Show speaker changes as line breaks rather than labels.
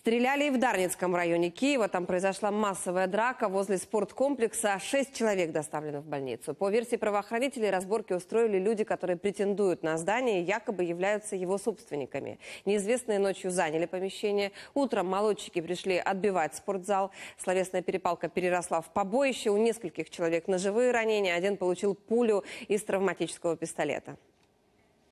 Стреляли и в Дарницком районе Киева. Там произошла массовая драка возле спорткомплекса. Шесть человек доставлены в больницу. По версии правоохранителей, разборки устроили люди, которые претендуют на здание и якобы являются его собственниками. Неизвестные ночью заняли помещение. Утром молодчики пришли отбивать спортзал. Словесная перепалка переросла в побоище. У нескольких человек ножевые ранения. Один получил пулю из травматического пистолета.